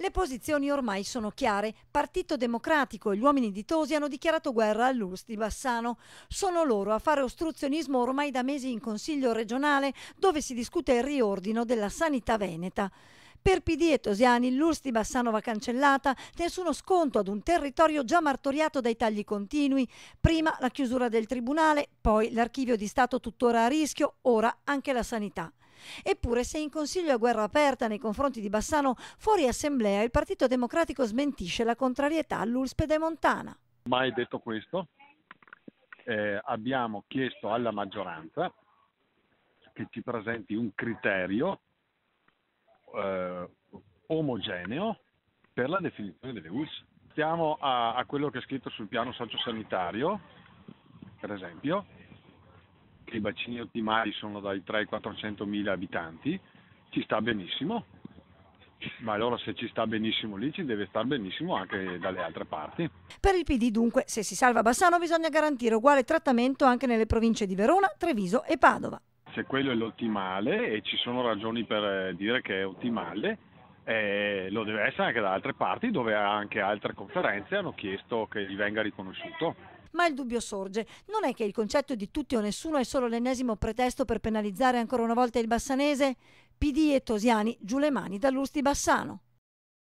Le posizioni ormai sono chiare. Partito Democratico e gli uomini di Tosi hanno dichiarato guerra all'URSS di Bassano. Sono loro a fare ostruzionismo ormai da mesi in Consiglio regionale dove si discute il riordino della sanità veneta. Per PD e Tosiani l'URSS di Bassano va cancellata, nessuno sconto ad un territorio già martoriato dai tagli continui, prima la chiusura del Tribunale, poi l'archivio di Stato tuttora a rischio, ora anche la sanità. Eppure se in Consiglio a guerra aperta nei confronti di Bassano, fuori Assemblea il Partito Democratico smentisce la contrarietà all'Ulspe Montana. Mai detto questo, eh, abbiamo chiesto alla maggioranza che ci presenti un criterio eh, omogeneo per la definizione delle ULS. Stiamo a, a quello che è scritto sul piano sociosanitario, per esempio, che i bacini ottimali sono dai 3 ai 400 mila abitanti, ci sta benissimo, ma allora se ci sta benissimo lì ci deve star benissimo anche dalle altre parti. Per il PD dunque, se si salva Bassano bisogna garantire uguale trattamento anche nelle province di Verona, Treviso e Padova. Se quello è l'ottimale e ci sono ragioni per eh, dire che è ottimale, eh, lo deve essere anche da altre parti dove anche altre conferenze hanno chiesto che gli venga riconosciuto. Ma il dubbio sorge. Non è che il concetto di tutti o nessuno è solo l'ennesimo pretesto per penalizzare ancora una volta il bassanese? PD e Tosiani giù le mani dall'Usti Bassano.